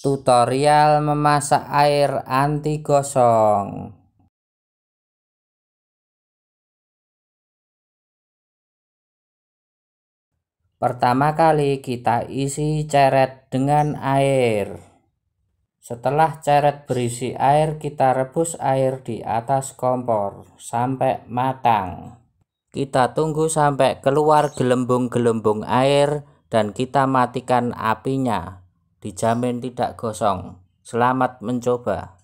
Tutorial memasak air anti gosong. Pertama kali kita isi ceret dengan air. Setelah ceret berisi air, kita rebus air di atas kompor sampai matang. Kita tunggu sampai keluar gelembung-gelembung air dan kita matikan apinya dijamin tidak gosong. Selamat mencoba.